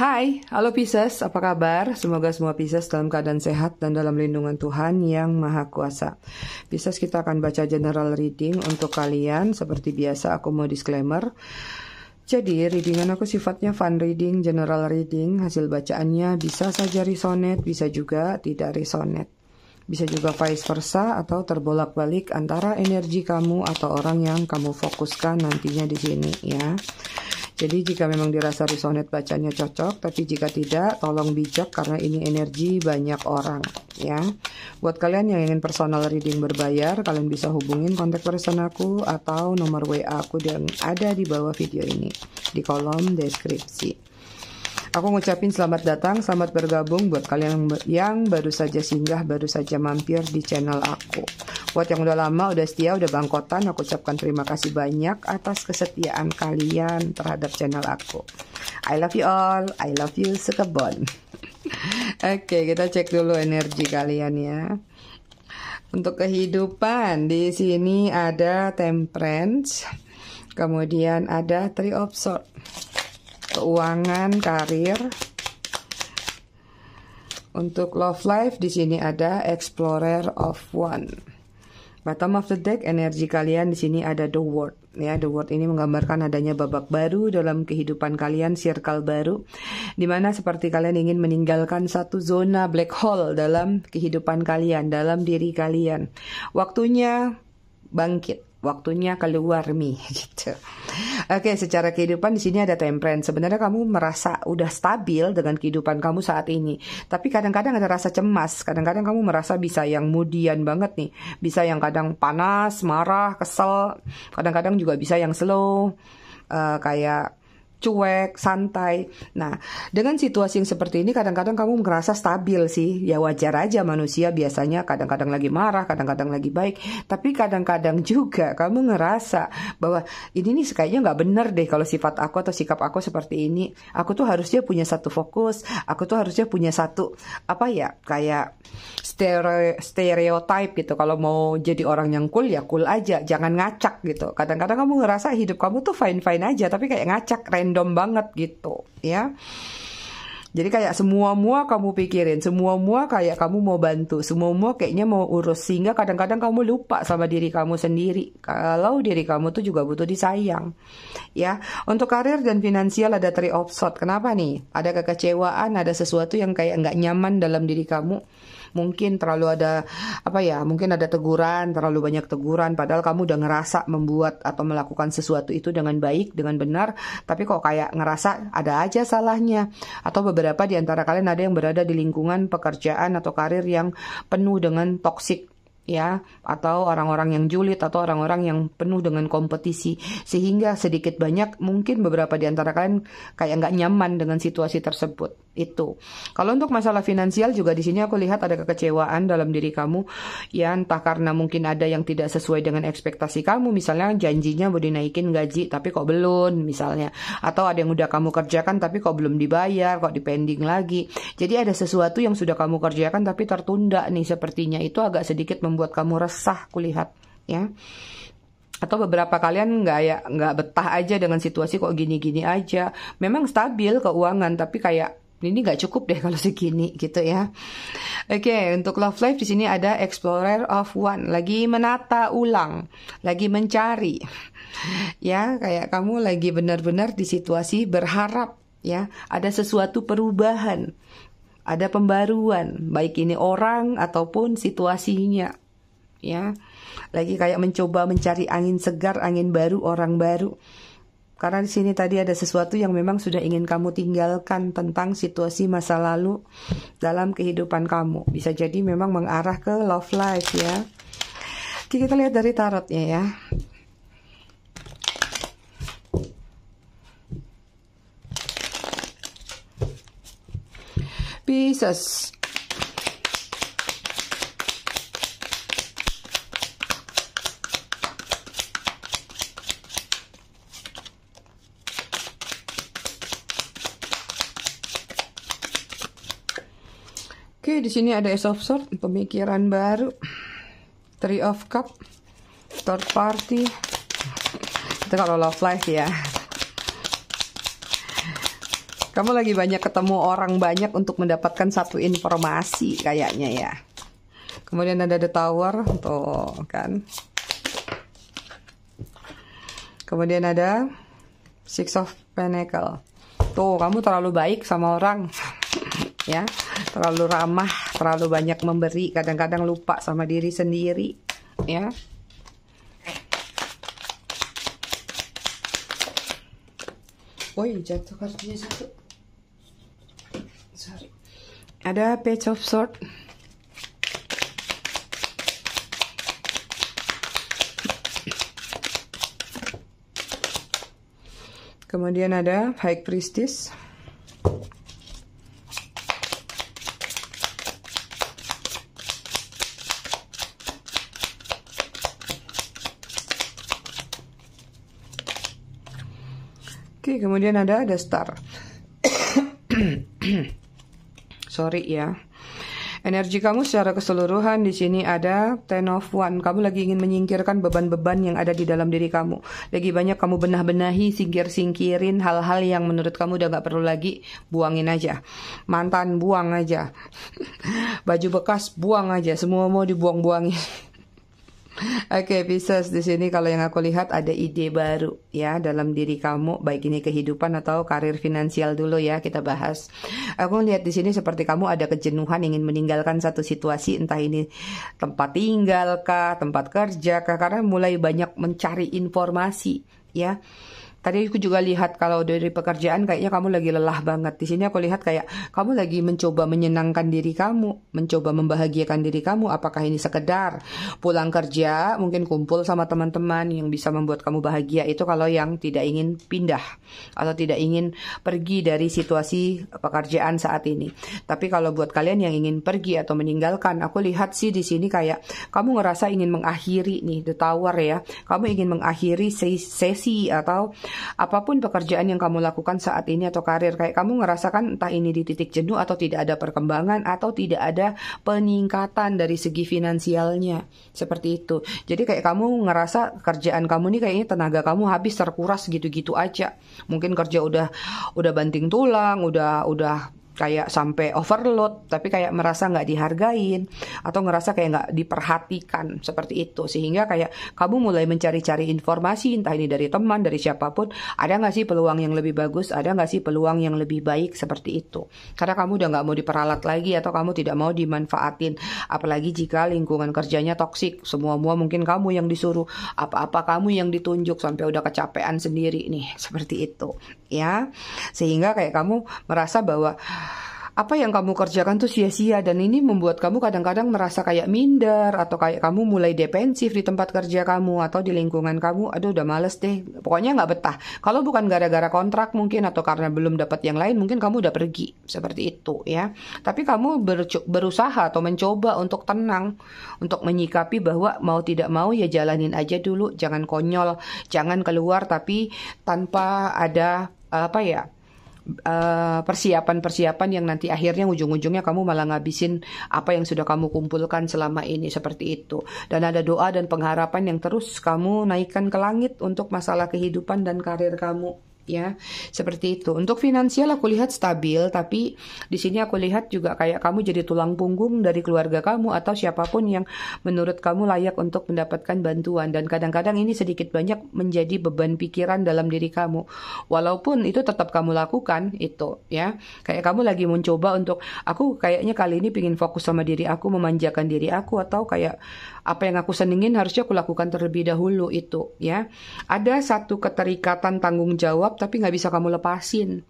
Hai, halo Pisces, apa kabar? Semoga semua Pisces dalam keadaan sehat dan dalam lindungan Tuhan yang Maha Kuasa. Pisces, kita akan baca general reading untuk kalian. Seperti biasa, aku mau disclaimer. Jadi, readingan aku sifatnya fun reading, general reading. Hasil bacaannya bisa saja resonate, bisa juga tidak resonate. Bisa juga vice versa atau terbolak-balik antara energi kamu atau orang yang kamu fokuskan nantinya di sini ya. Jadi jika memang dirasa risonet bacanya cocok, tapi jika tidak, tolong bijak karena ini energi banyak orang, ya. Buat kalian yang ingin personal reading berbayar, kalian bisa hubungin kontak person aku atau nomor WA aku yang ada di bawah video ini di kolom deskripsi. Aku ngucapin selamat datang, selamat bergabung buat kalian yang baru saja singgah, baru saja mampir di channel aku. Buat yang udah lama, udah setia, udah bangkotan, aku ucapkan terima kasih banyak atas kesetiaan kalian terhadap channel aku. I love you all, I love you sekebon. Oke, okay, kita cek dulu energi kalian ya. Untuk kehidupan di sini ada temperance, kemudian ada three of swords keuangan, karir. Untuk love life di sini ada Explorer of One. Bottom of the deck energi kalian di sini ada the world ya the world ini menggambarkan adanya babak baru dalam kehidupan kalian circle baru dimana seperti kalian ingin meninggalkan satu zona black hole dalam kehidupan kalian dalam diri kalian waktunya bangkit waktunya keluar mi gitu. Oke, secara kehidupan di sini ada temperance. Sebenarnya kamu merasa udah stabil dengan kehidupan kamu saat ini, tapi kadang-kadang ada rasa cemas. Kadang-kadang kamu merasa bisa yang mudian banget nih, bisa yang kadang panas, marah, kesel. Kadang-kadang juga bisa yang slow, uh, kayak cuek, santai. Nah, dengan situasi yang seperti ini kadang-kadang kamu merasa stabil sih. Ya wajar aja manusia biasanya kadang-kadang lagi marah, kadang-kadang lagi baik. Tapi kadang-kadang juga kamu ngerasa bahwa ini nih kayaknya nggak bener deh kalau sifat aku atau sikap aku seperti ini. Aku tuh harusnya punya satu fokus, aku tuh harusnya punya satu apa ya kayak stereo, stereotype gitu. Kalau mau jadi orang yang cool ya cool aja, jangan ngacak gitu. Kadang-kadang kamu ngerasa hidup kamu tuh fine-fine aja tapi kayak ngacak, random random banget gitu ya jadi kayak semua-mua kamu pikirin, semua-mua kayak kamu mau bantu, semua-mua kayaknya mau urus. Sehingga kadang-kadang kamu lupa sama diri kamu sendiri. Kalau diri kamu tuh juga butuh disayang. Ya, untuk karir dan finansial ada three of Kenapa nih? Ada kekecewaan, ada sesuatu yang kayak nggak nyaman dalam diri kamu mungkin terlalu ada apa ya mungkin ada teguran terlalu banyak teguran padahal kamu udah ngerasa membuat atau melakukan sesuatu itu dengan baik dengan benar tapi kok kayak ngerasa ada aja salahnya atau beberapa di antara kalian ada yang berada di lingkungan pekerjaan atau karir yang penuh dengan toksik ya atau orang-orang yang julid atau orang-orang yang penuh dengan kompetisi sehingga sedikit banyak mungkin beberapa di antara kalian kayak nggak nyaman dengan situasi tersebut itu. Kalau untuk masalah finansial juga di sini aku lihat ada kekecewaan dalam diri kamu ya entah karena mungkin ada yang tidak sesuai dengan ekspektasi kamu misalnya janjinya mau dinaikin gaji tapi kok belum misalnya atau ada yang udah kamu kerjakan tapi kok belum dibayar kok dipending lagi. Jadi ada sesuatu yang sudah kamu kerjakan tapi tertunda nih sepertinya itu agak sedikit membuat kamu resah kulihat ya atau beberapa kalian nggak ya nggak betah aja dengan situasi kok gini-gini aja memang stabil keuangan tapi kayak ini nggak cukup deh kalau segini gitu ya. Oke, okay, untuk love life di sini ada explorer of one, lagi menata ulang, lagi mencari. Ya, kayak kamu lagi benar-benar di situasi berharap ya, ada sesuatu perubahan, ada pembaruan, baik ini orang ataupun situasinya. Ya. Lagi kayak mencoba mencari angin segar, angin baru, orang baru karena di sini tadi ada sesuatu yang memang sudah ingin kamu tinggalkan tentang situasi masa lalu dalam kehidupan kamu. Bisa jadi memang mengarah ke love life ya. Oke, kita lihat dari tarotnya ya. Pisces di sini ada Ace of Sword, pemikiran baru. Three of Cup, third party. Itu kalau love life ya. Kamu lagi banyak ketemu orang banyak untuk mendapatkan satu informasi kayaknya ya. Kemudian ada The Tower, tuh kan. Kemudian ada Six of Pentacle. Tuh, kamu terlalu baik sama orang. ya terlalu ramah, terlalu banyak memberi, kadang-kadang lupa sama diri sendiri, ya. Woi, jatuh kartunya satu. Sorry. Ada page of sword. Kemudian ada High Priestess. Oke, kemudian ada ada star. Sorry ya. Energi kamu secara keseluruhan di sini ada Ten of One. Kamu lagi ingin menyingkirkan beban-beban yang ada di dalam diri kamu. Lagi banyak kamu benah-benahi, singkir-singkirin hal-hal yang menurut kamu udah gak perlu lagi. Buangin aja. Mantan buang aja. Baju bekas buang aja. Semua mau dibuang-buangin. Oke, okay, Pisces di sini kalau yang aku lihat ada ide baru ya dalam diri kamu, baik ini kehidupan atau karir finansial dulu ya kita bahas. Aku lihat di sini seperti kamu ada kejenuhan ingin meninggalkan satu situasi entah ini tempat tinggal kah, tempat kerja kah karena mulai banyak mencari informasi ya Tadi aku juga lihat kalau dari pekerjaan kayaknya kamu lagi lelah banget. Di sini aku lihat kayak kamu lagi mencoba menyenangkan diri kamu, mencoba membahagiakan diri kamu. Apakah ini sekedar pulang kerja, mungkin kumpul sama teman-teman yang bisa membuat kamu bahagia itu kalau yang tidak ingin pindah atau tidak ingin pergi dari situasi pekerjaan saat ini. Tapi kalau buat kalian yang ingin pergi atau meninggalkan, aku lihat sih di sini kayak kamu ngerasa ingin mengakhiri nih the tower ya. Kamu ingin mengakhiri sesi atau Apapun pekerjaan yang kamu lakukan saat ini atau karir, kayak kamu ngerasakan entah ini di titik jenuh atau tidak ada perkembangan atau tidak ada peningkatan dari segi finansialnya. Seperti itu. Jadi kayak kamu ngerasa kerjaan kamu nih kayaknya tenaga kamu habis terkuras gitu-gitu aja. Mungkin kerja udah udah banting tulang, udah udah kayak sampai overload tapi kayak merasa nggak dihargain atau ngerasa kayak nggak diperhatikan seperti itu sehingga kayak kamu mulai mencari-cari informasi entah ini dari teman dari siapapun ada nggak sih peluang yang lebih bagus ada nggak sih peluang yang lebih baik seperti itu karena kamu udah nggak mau diperalat lagi atau kamu tidak mau dimanfaatin apalagi jika lingkungan kerjanya toksik semua mua mungkin kamu yang disuruh apa-apa kamu yang ditunjuk sampai udah kecapean sendiri nih seperti itu ya sehingga kayak kamu merasa bahwa apa yang kamu kerjakan tuh sia-sia dan ini membuat kamu kadang-kadang merasa kayak minder atau kayak kamu mulai defensif di tempat kerja kamu atau di lingkungan kamu aduh udah males deh pokoknya nggak betah kalau bukan gara-gara kontrak mungkin atau karena belum dapat yang lain mungkin kamu udah pergi seperti itu ya tapi kamu berusaha atau mencoba untuk tenang untuk menyikapi bahwa mau tidak mau ya jalanin aja dulu jangan konyol jangan keluar tapi tanpa ada apa ya Eh, persiapan-persiapan uh, yang nanti akhirnya ujung-ujungnya kamu malah ngabisin apa yang sudah kamu kumpulkan selama ini seperti itu. Dan ada doa dan pengharapan yang terus kamu naikkan ke langit untuk masalah kehidupan dan karir kamu ya seperti itu untuk finansial aku lihat stabil tapi di sini aku lihat juga kayak kamu jadi tulang punggung dari keluarga kamu atau siapapun yang menurut kamu layak untuk mendapatkan bantuan dan kadang-kadang ini sedikit banyak menjadi beban pikiran dalam diri kamu walaupun itu tetap kamu lakukan itu ya kayak kamu lagi mencoba untuk aku kayaknya kali ini pingin fokus sama diri aku memanjakan diri aku atau kayak apa yang aku senengin harusnya aku lakukan terlebih dahulu itu ya ada satu keterikatan tanggung jawab tapi nggak bisa kamu lepasin.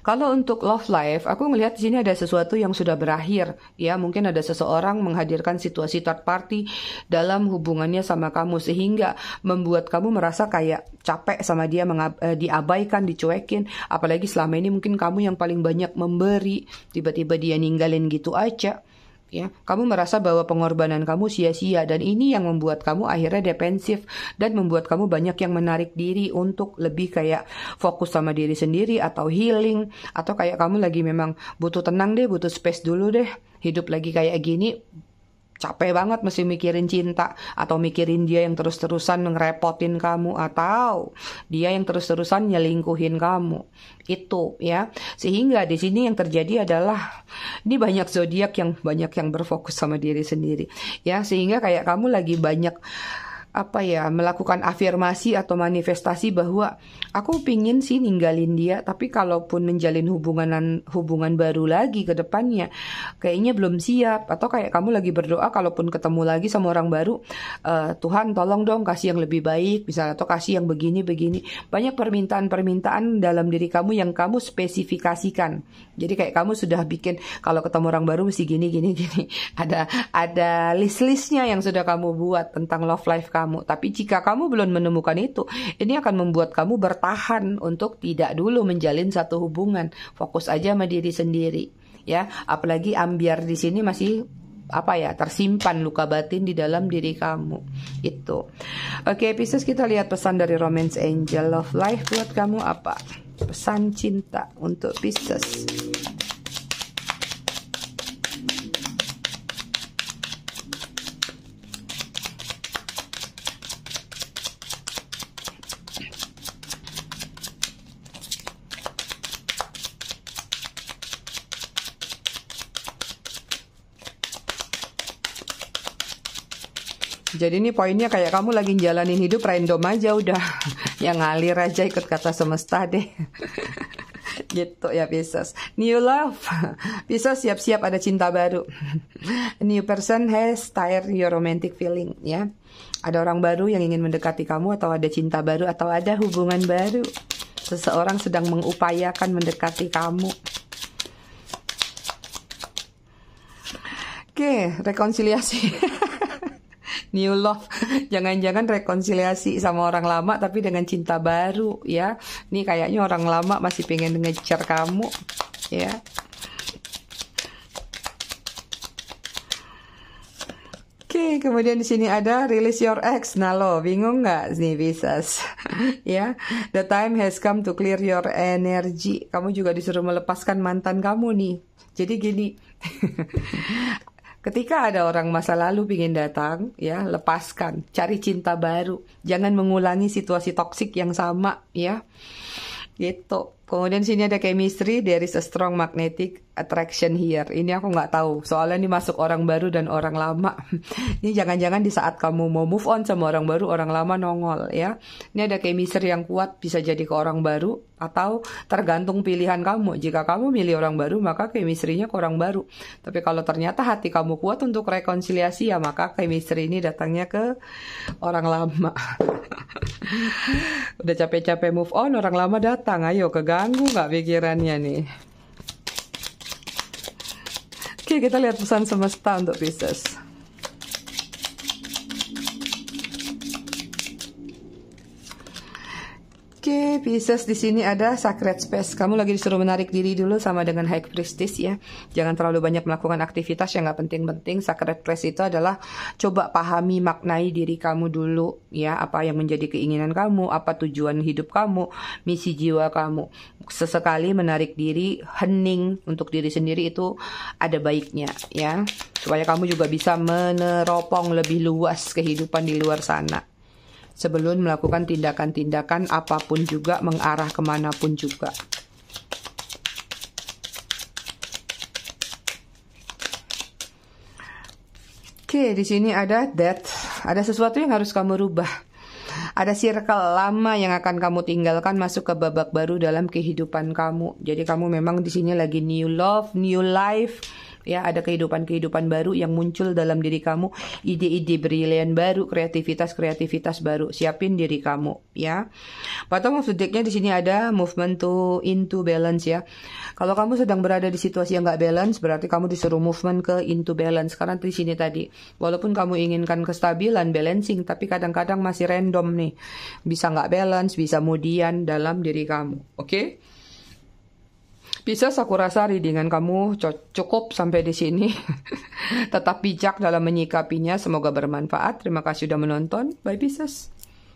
Kalau untuk love life, aku melihat di sini ada sesuatu yang sudah berakhir. Ya, mungkin ada seseorang menghadirkan situasi third party dalam hubungannya sama kamu sehingga membuat kamu merasa kayak capek sama dia eh, diabaikan, dicuekin. Apalagi selama ini mungkin kamu yang paling banyak memberi, tiba-tiba dia ninggalin gitu aja ya kamu merasa bahwa pengorbanan kamu sia-sia dan ini yang membuat kamu akhirnya defensif dan membuat kamu banyak yang menarik diri untuk lebih kayak fokus sama diri sendiri atau healing atau kayak kamu lagi memang butuh tenang deh butuh space dulu deh hidup lagi kayak gini capek banget mesti mikirin cinta atau mikirin dia yang terus-terusan ngerepotin kamu atau dia yang terus-terusan nyelingkuhin kamu itu ya sehingga di sini yang terjadi adalah ini banyak zodiak yang banyak yang berfokus sama diri sendiri ya sehingga kayak kamu lagi banyak apa ya melakukan afirmasi atau manifestasi bahwa aku pingin sih ninggalin dia tapi kalaupun menjalin hubungan hubungan baru lagi ke depannya kayaknya belum siap atau kayak kamu lagi berdoa kalaupun ketemu lagi sama orang baru uh, Tuhan tolong dong kasih yang lebih baik misalnya atau kasih yang begini begini banyak permintaan-permintaan dalam diri kamu yang kamu spesifikasikan jadi kayak kamu sudah bikin kalau ketemu orang baru mesti gini gini gini ada ada list-listnya yang sudah kamu buat tentang love life kamu. Tapi jika kamu belum menemukan itu, ini akan membuat kamu bertahan untuk tidak dulu menjalin satu hubungan. Fokus aja sama diri sendiri, ya. Apalagi ambiar di sini masih apa ya tersimpan luka batin di dalam diri kamu itu oke okay, Pisces kita lihat pesan dari romance angel of life buat kamu apa pesan cinta untuk Pisces Jadi ini poinnya kayak kamu lagi jalanin hidup random aja udah. Yang ngalir aja ikut kata semesta deh. gitu ya Pisces. New love. Pisces siap-siap ada cinta baru. New person has tired your romantic feeling ya. Ada orang baru yang ingin mendekati kamu atau ada cinta baru atau ada hubungan baru. Seseorang sedang mengupayakan mendekati kamu. Oke, rekonsiliasi new love. Jangan-jangan rekonsiliasi sama orang lama tapi dengan cinta baru ya. Nih kayaknya orang lama masih pengen ngejar kamu ya. Oke, okay, kemudian di sini ada release your ex. Nah lo bingung nggak sih Pisces? ya, the time has come to clear your energy. Kamu juga disuruh melepaskan mantan kamu nih. Jadi gini, Ketika ada orang masa lalu ingin datang, ya lepaskan, cari cinta baru, jangan mengulangi situasi toksik yang sama, ya. Gitu. Kemudian sini ada chemistry, there is a strong magnetic attraction here. Ini aku nggak tahu, soalnya ini masuk orang baru dan orang lama. ini jangan-jangan di saat kamu mau move on sama orang baru, orang lama nongol ya. Ini ada chemistry yang kuat, bisa jadi ke orang baru, atau tergantung pilihan kamu. Jika kamu milih orang baru, maka chemistry-nya ke orang baru. Tapi kalau ternyata hati kamu kuat untuk rekonsiliasi, ya maka chemistry ini datangnya ke orang lama. Udah capek-capek move on, orang lama datang, ayo ke terganggu nggak pikirannya nih oke kita lihat pesan semesta untuk Pisces Oke, okay, Pisces di sini ada Sacred Space. Kamu lagi disuruh menarik diri dulu sama dengan High Priestess ya. Jangan terlalu banyak melakukan aktivitas yang nggak penting-penting. Sacred Space itu adalah coba pahami, maknai diri kamu dulu ya. Apa yang menjadi keinginan kamu, apa tujuan hidup kamu, misi jiwa kamu. Sesekali menarik diri, hening untuk diri sendiri itu ada baiknya ya. Supaya kamu juga bisa meneropong lebih luas kehidupan di luar sana sebelum melakukan tindakan-tindakan apapun juga mengarah kemanapun juga. Oke, di sini ada that. Ada sesuatu yang harus kamu rubah. Ada circle lama yang akan kamu tinggalkan masuk ke babak baru dalam kehidupan kamu. Jadi kamu memang di sini lagi new love, new life, ya ada kehidupan-kehidupan baru yang muncul dalam diri kamu ide-ide brilian baru kreativitas-kreativitas baru siapin diri kamu ya atau subjeknya di sini ada movement to into balance ya kalau kamu sedang berada di situasi yang nggak balance berarti kamu disuruh movement ke into balance karena di sini tadi walaupun kamu inginkan kestabilan balancing tapi kadang-kadang masih random nih bisa nggak balance bisa mudian dalam diri kamu oke okay? Bisa Pisces rasa dengan kamu cukup sampai di sini. Tetap bijak dalam menyikapinya. Semoga bermanfaat. Terima kasih sudah menonton. Bye Pisces.